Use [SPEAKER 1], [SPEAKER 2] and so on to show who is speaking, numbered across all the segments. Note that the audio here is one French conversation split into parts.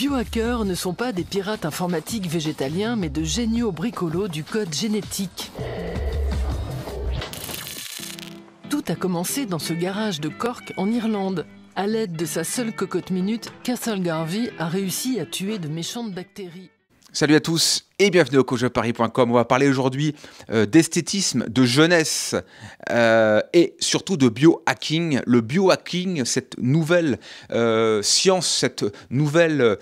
[SPEAKER 1] biohackers ne sont pas des pirates informatiques végétaliens, mais de géniaux bricolos du code génétique. Tout a commencé dans ce garage de Cork en Irlande. À l'aide de sa seule cocotte minute, Castle Garvey a réussi à tuer de méchantes bactéries. Salut à tous et bienvenue au cojeparis.com. On va parler aujourd'hui euh, d'esthétisme, de jeunesse euh, et surtout de biohacking. Le biohacking, cette nouvelle euh, science, cette nouvelle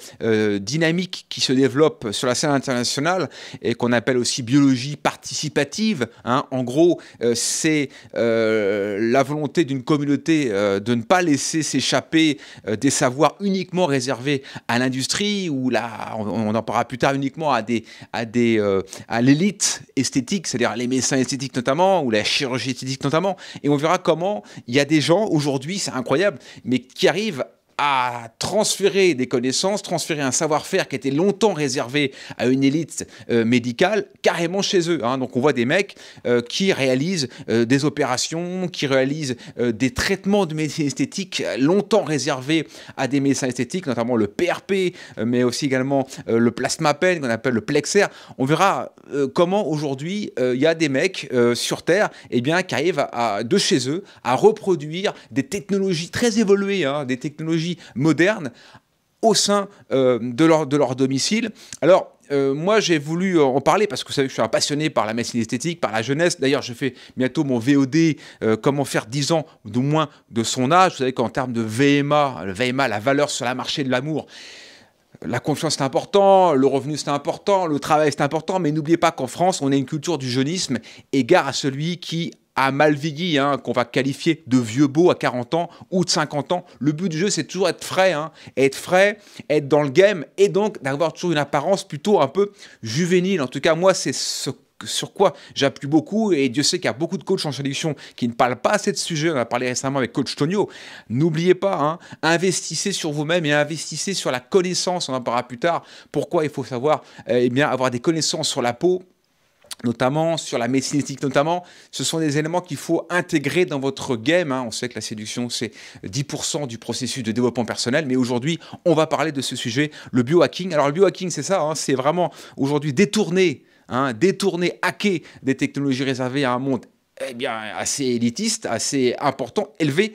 [SPEAKER 1] dynamique qui se développe sur la scène internationale et qu'on appelle aussi biologie participative. Hein. En gros, c'est la volonté d'une communauté de ne pas laisser s'échapper des savoirs uniquement réservés à l'industrie ou là, on en parlera plus tard, uniquement à des à, euh, à l'élite esthétique, c'est-à-dire les médecins esthétiques notamment, ou la chirurgie esthétique notamment. Et on verra comment il y a des gens aujourd'hui, c'est incroyable, mais qui arrivent à transférer des connaissances, transférer un savoir-faire qui était longtemps réservé à une élite euh, médicale, carrément chez eux. Hein. Donc on voit des mecs euh, qui réalisent euh, des opérations, qui réalisent des traitements de médecine esthétique longtemps réservés à des médecins esthétiques, notamment le PRP, mais aussi également le plasma pen qu'on appelle le plexer. On verra comment aujourd'hui il y a des mecs sur Terre et eh bien, qui arrivent de chez eux à reproduire des technologies très évoluées, hein, des technologies moderne modernes au sein euh, de, leur, de leur domicile. Alors, euh, moi, j'ai voulu en parler parce que vous savez que je suis un passionné par la médecine esthétique, par la jeunesse. D'ailleurs, je fais bientôt mon VOD, euh, comment faire 10 ans de moins de son âge. Vous savez qu'en termes de VMA, VMA, la valeur sur la marché de l'amour, la confiance c'est important, le revenu c'est important, le travail c'est important, mais n'oubliez pas qu'en France, on a une culture du jeunisme, égard à celui qui à Malvigui, hein, qu'on va qualifier de vieux beau à 40 ans ou de 50 ans. Le but du jeu, c'est toujours être frais, hein. être frais, être dans le game et donc d'avoir toujours une apparence plutôt un peu juvénile. En tout cas, moi, c'est ce sur quoi j'appuie beaucoup, et Dieu sait qu'il y a beaucoup de coachs en sélection qui ne parlent pas assez de ce sujet, on a parlé récemment avec coach Tonio, n'oubliez pas, hein, investissez sur vous-même et investissez sur la connaissance, on en parlera plus tard, pourquoi il faut savoir eh bien, avoir des connaissances sur la peau, notamment, sur la médecine éthique, notamment, ce sont des éléments qu'il faut intégrer dans votre game. Hein. On sait que la séduction, c'est 10% du processus de développement personnel, mais aujourd'hui, on va parler de ce sujet, le biohacking. Alors le biohacking, c'est ça, hein. c'est vraiment aujourd'hui détourner, hein, détourner, hacker des technologies réservées à un monde eh bien, assez élitiste, assez important, élevé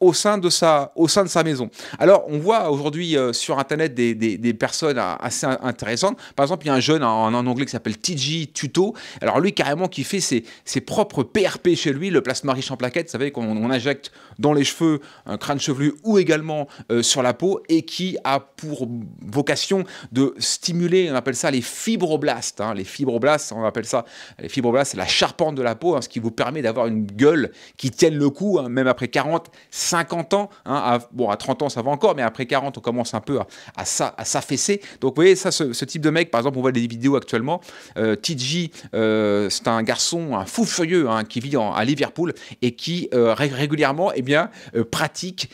[SPEAKER 1] au, sein de sa, au sein de sa maison. Alors, on voit aujourd'hui euh, sur Internet des, des, personnes assez intéressantes. Par exemple, il y a un jeune en, anglais qui s'appelle TG Tuto. Alors, lui, carrément, qui fait ses, ses propres PRP chez lui, le plasma riche en plaquettes. Vous savez qu'on injecte dans les cheveux un crâne chevelu ou également euh, sur la peau et qui a pour vocation de stimuler, on appelle ça les fibroblastes. Hein. les fibroblastes, on appelle ça les fibroblastes, c'est la charpente de la peau, hein, ce qui vous permet d'avoir une gueule qui tienne le coup, hein, même après 40 50 ans. Hein, bon, à 30 ans, ça va encore, mais après 40, on commence un peu à, s'affaisser. Donc, vous voyez, ça, ce, type de mec, par exemple, on voit des vidéos actuellement. Euh, TG, euh, c'est un garçon, un fou furieux, hein, qui vit à Liverpool et qui euh, régulièrement eh bien, euh, pratique,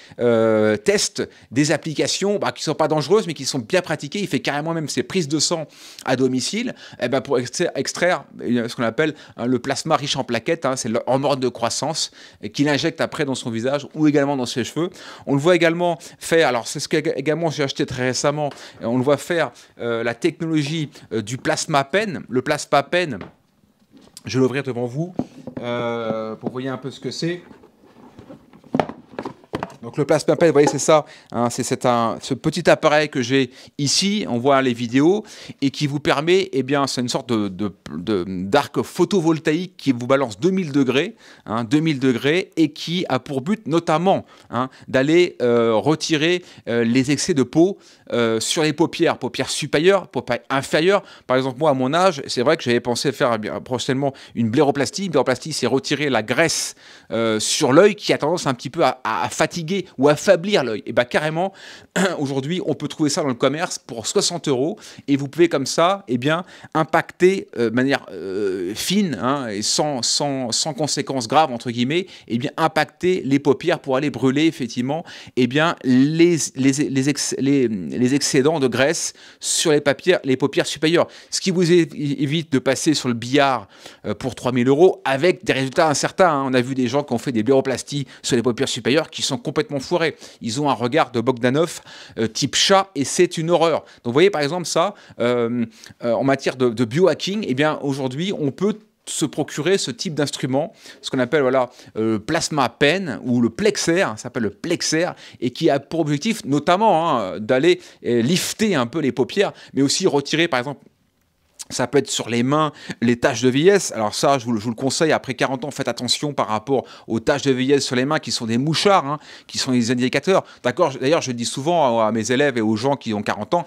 [SPEAKER 1] teste des applications bah, qui ne sont pas dangereuses, mais qui sont bien pratiquées. Il fait carrément même ses prises de sang à domicile et eh ben, pour extraire eh ce qu'on appelle hein, le plasma riche en plaquettes, c'est l'hormone de croissance, qu'il injecte après dans son visage ou également dans ses cheveux. On le voit également faire, alors c'est ce que également j'ai acheté très récemment, on le voit faire euh, la technologie euh, du plasma pen. Le plasma pen, je vais l'ouvrir devant vous euh, pour vous voyez un peu ce que c'est. Donc le plasma vous voyez, c'est ça. Hein, c'est un, ce petit appareil que j'ai ici, on voit les vidéos, et qui vous permet, eh bien, c'est une sorte de, d'arc photovoltaïque qui vous balance 2000 degrés, 2000 hein, degrés, et qui a pour but notamment hein, d'aller euh, retirer euh, les excès de peau euh, sur les paupières, paupières supérieures, paupières inférieures. Par exemple, moi, à mon âge, c'est vrai que j'avais pensé faire eh prochainement une bléroplastie. Une c'est retirer la graisse sur l'œil qui a tendance un petit peu à fatiguer ou affaiblir l'œil. Et eh bien carrément, aujourd'hui, on peut trouver ça dans le commerce pour 60 euros et vous pouvez comme ça et eh bien, impacter euh, de manière euh, fine hein, et sans, sans, sans conséquences graves, entre guillemets, et eh bien, impacter les paupières pour aller brûler effectivement et bien, les, les, les, les, excédents de graisse sur les, paupières, les paupières supérieures. Ce qui vous évite de passer sur le billard euh, pour 3000 euros avec des résultats incertains. Hein. On a vu des gens qui ont fait des plastiques sur les paupières supérieures qui sont complètement mon Ils ont un regard de Bogdanov euh, type chat et c'est une horreur. Donc vous voyez par exemple ça, euh, euh, en matière de, biohacking, et eh bien aujourd'hui on peut se procurer ce type d'instrument, ce qu'on appelle voilà, plasma pen ou le plexer, hein, ça s'appelle le plexer, et qui a pour objectif notamment hein, d'aller lifter un peu les paupières, mais aussi retirer par exemple ça peut être sur les mains, les taches de vieillesse. Alors ça, je vous, le conseille, après 40 ans, faites attention par rapport aux taches de vieillesse sur les mains qui sont des mouchards, hein, qui sont des indicateurs. D'accord D'ailleurs, je dis souvent à mes élèves et aux gens qui ont 40 ans,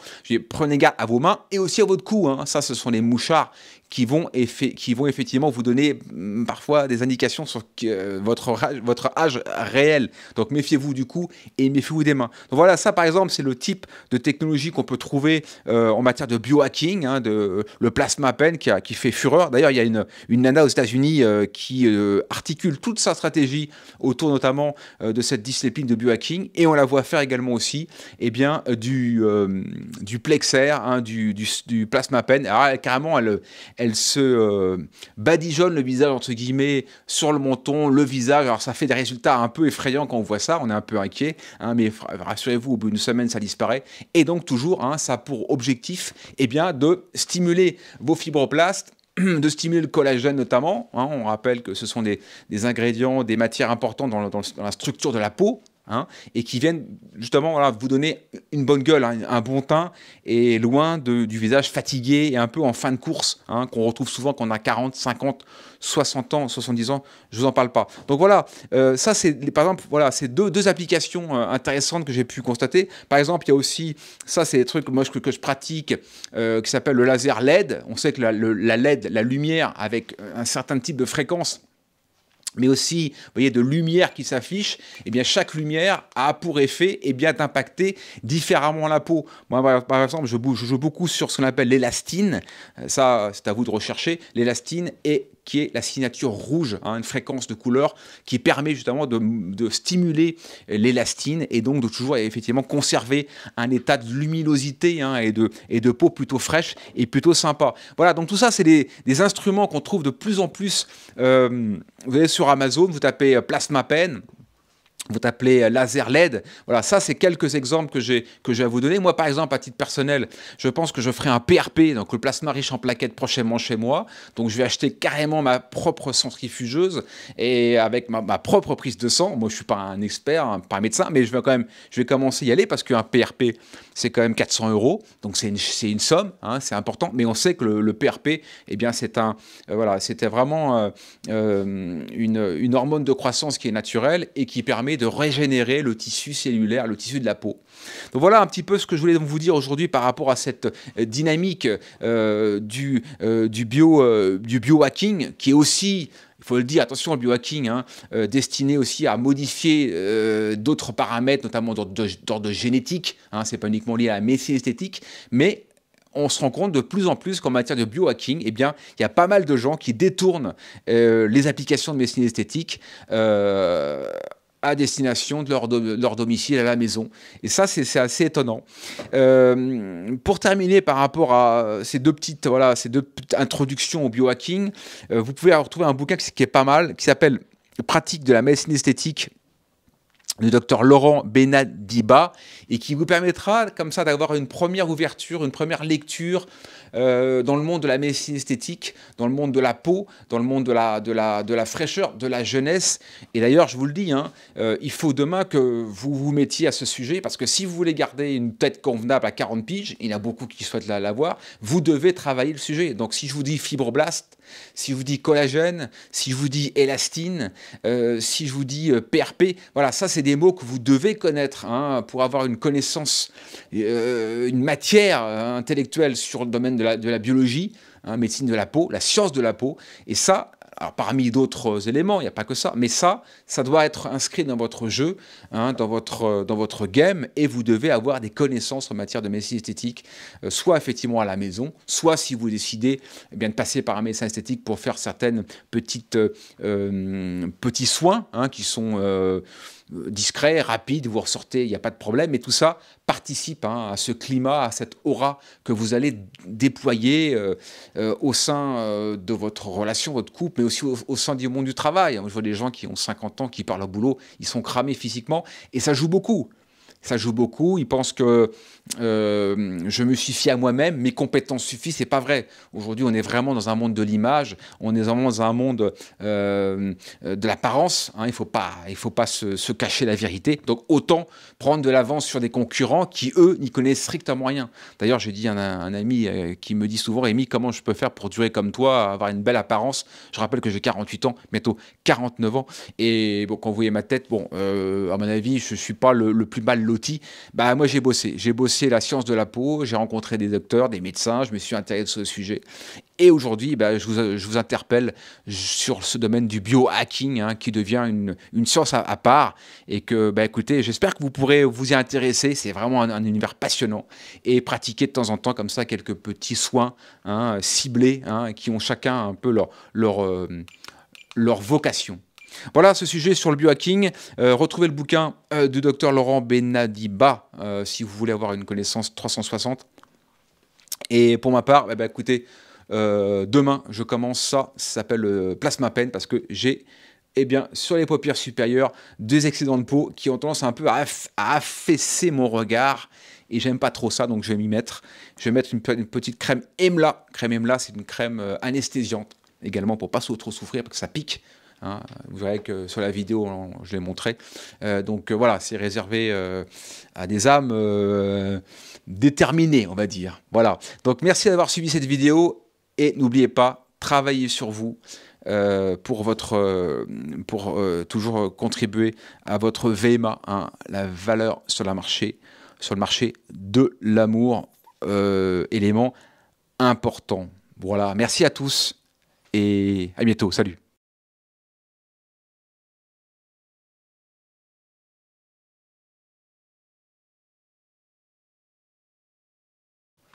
[SPEAKER 1] prenez garde à vos mains et aussi à votre cou. Hein. Ça, ce sont les mouchards qui vont, qui vont effectivement vous donner mm, parfois des indications sur euh, votre, votre âge réel. Donc méfiez-vous du coup, et méfiez-vous des mains. Donc voilà, ça par exemple, c'est le type de technologie qu'on peut trouver euh, en matière de biohacking, hein, de, le plasma pen qui, qui fait fureur. D'ailleurs, il y a une, une nana aux États-Unis euh, qui articule toute sa stratégie autour notamment de cette discipline de biohacking et on la voit faire également aussi eh bien, du, du plexer, hein, du, du, plasma pen. Alors, ah, carrément, elle elle se euh, badigeonne le visage, entre guillemets, sur le menton, le visage. Alors, ça fait des résultats un peu effrayants quand on voit ça, on est un peu inquiet, hein, mais rassurez-vous, au bout d'une semaine, ça disparaît. Et donc, toujours, hein, ça a pour objectif eh bien, de stimuler vos fibroplastes de stimuler le collagène notamment. Hein. on rappelle que ce sont des, ingrédients, des matières importantes dans, la structure de la peau. Hein, et qui viennent justement vous donner une bonne gueule, hein, un bon teint, et loin de, du visage fatigué et un peu en fin de course, hein, qu'on retrouve souvent quand on a 40, 50, 60 ans, 70 ans, je vous en parle pas. Donc voilà, euh, ça c'est par exemple, voilà, deux, deux, applications euh, intéressantes que j'ai pu constater. Par exemple, il y a aussi, ça c'est des trucs moi, que, je pratique, euh, qui s'appelle le laser LED. On sait que la LED, la lumière avec un certain type de fréquence, mais aussi voyez, de lumière qui s'affiche, eh bien chaque lumière a pour effet et eh bien, d'impacter différemment la peau. Moi, par exemple, je, joue beaucoup sur ce qu'on appelle l'élastine. Euh, ça, c'est à vous de rechercher. L'élastine est qui est la signature rouge, hein, une fréquence de couleur qui permet justement de, stimuler l'élastine et donc de toujours effectivement conserver un état de luminosité hein, et, de, peau plutôt fraîche et plutôt sympa. Voilà, donc tout ça, c'est des, instruments qu'on trouve de plus en plus. Euh, vous sur Amazon, vous tapez euh, Plasma Pen vous appelez euh, laser LED. Voilà, ça, c'est quelques exemples que j'ai que j'ai à vous donner. Moi, par exemple, à titre personnel, je pense que je ferai un PRP, donc le plasma riche en plaquettes, prochainement chez moi. Donc, je vais acheter carrément ma propre centrifugeuse et avec ma, propre prise de sang. Moi, je suis pas un expert, hein, pas un médecin, mais je vais quand même, je vais commencer à y aller parce qu'un PRP, c'est quand même 400 euros. Donc, c'est une, une, somme, hein, c'est important. Mais on sait que le, PRP, eh bien, c'est un, euh, voilà, c'était vraiment euh, une, une hormone de croissance qui est naturelle et qui permet de régénérer le tissu cellulaire, le tissu de la peau. Donc voilà un petit peu ce que je voulais vous dire aujourd'hui par rapport à cette euh, dynamique euh, du, euh, du, bio, du biohacking, qui est aussi il faut le dire, attention, au biohacking, hein, destiné aussi à modifier d'autres paramètres, notamment d'ordre génétique, hein, ce n'est pas uniquement lié à la médecine esthétique, mais on se rend compte de plus en plus qu'en matière de biohacking, eh bien, il y a pas mal de gens qui détournent les applications de médecine esthétique à destination de leur, domicile à la maison. Et ça, c'est assez étonnant. Euh, pour terminer, par rapport à ces deux petites, voilà, ces deux introductions au biohacking, euh, vous pouvez retrouver un bouquin qui, qui est pas mal, qui s'appelle Pratique de la médecine esthétique du docteur Laurent Benadiba, et qui vous permettra comme ça d'avoir une première ouverture, une première lecture euh, dans le monde de la médecine esthétique, dans le monde de la peau, dans le monde de la, de la fraîcheur, de la jeunesse. Et d'ailleurs, je vous le dis, hein, euh, il faut demain que vous vous mettiez à ce sujet, parce que si vous voulez garder une tête convenable à 40 piges, il y en a beaucoup qui souhaitent l'avoir, vous devez travailler le sujet. Donc si je vous dis fibroblast, si je vous dis collagène, si je vous dis élastine, euh, si je vous dis PRP, voilà, ça c'est des mots que vous devez connaître hein, pour avoir une connaissance, une matière intellectuelle sur le domaine de de la, la biologie, hein, médecine de la peau, la science de la peau. Et ça, alors parmi d'autres éléments, il n'y a pas que ça, mais ça, ça doit être inscrit dans votre jeu, hein, dans, votre, euh, dans votre game, et vous devez avoir des connaissances en matière de médecine esthétique, euh, soit effectivement à la maison, soit si vous décidez eh bien, de passer par un médecin esthétique pour faire certaines petites euh, petits soins hein, qui sont euh, discret, rapide, vous ressortez, il n'y a pas de problème. Et tout ça participe hein, à ce climat, à cette aura que vous allez déployer euh, euh, au sein de votre relation, votre couple, mais aussi au, sein du monde du travail. Hein, je vois des gens qui ont 50 ans, qui parlent au boulot, ils sont cramés physiquement, et ça joue beaucoup ça joue beaucoup. Ils pensent que euh, je me suis fié à moi-même, mes compétences suffisent. C'est pas vrai. Aujourd'hui, on est vraiment dans un monde de l'image. On est vraiment dans un monde euh, de l'apparence. Hein. il faut pas, il faut pas se, cacher la vérité. Donc autant prendre de l'avance sur des concurrents qui eux n'y connaissent strictement rien. D'ailleurs, j'ai dit à un, ami euh, qui me dit souvent, Amy, comment je peux faire pour durer comme toi, avoir une belle apparence Je rappelle que j'ai 48 ans, bientôt 49 ans. Et bon, quand vous voyez ma tête, bon, à mon avis, je suis pas le, le plus mal bah moi j'ai bossé. J'ai bossé la science de la peau, j'ai rencontré des docteurs, des médecins, je me suis intéressé ce sujet. Et aujourd'hui, bah, je, vous, interpelle sur ce domaine du biohacking hein, qui devient une, science à, part. Et que, bah, écoutez, j'espère que vous pourrez vous y intéresser. C'est vraiment un, univers passionnant. Et pratiquer de temps en temps comme ça quelques petits soins hein, ciblés hein, qui ont chacun un peu leur, leur, euh, leur vocation. Voilà ce sujet sur le biohacking. Euh, retrouvez le bouquin euh, du docteur Laurent Benadiba euh, si vous voulez avoir une connaissance 360. Et pour ma part, eh ben, écoutez, demain, je commence ça. Ça s'appelle Plasma Peine parce que j'ai eh bien, sur les paupières supérieures, deux excédents de peau qui ont tendance un peu à, affaisser mon regard. Et j'aime pas trop ça, donc je vais m'y mettre. Je vais mettre une, petite crème Emla. Crème Emla, c'est une crème anesthésiante également pour pas trop souffrir parce que ça pique Hein. Vous verrez que sur la vidéo, je l'ai montré. Euh, donc euh, voilà, c'est réservé euh, à des âmes déterminées, on va dire. Voilà. Donc merci d'avoir suivi cette vidéo et n'oubliez pas, travaillez sur vous. pour, votre, pour toujours contribuer à votre VMA, hein, la valeur sur, le marché, sur le marché de l'amour, élément important. Voilà, merci à tous et à bientôt, salut.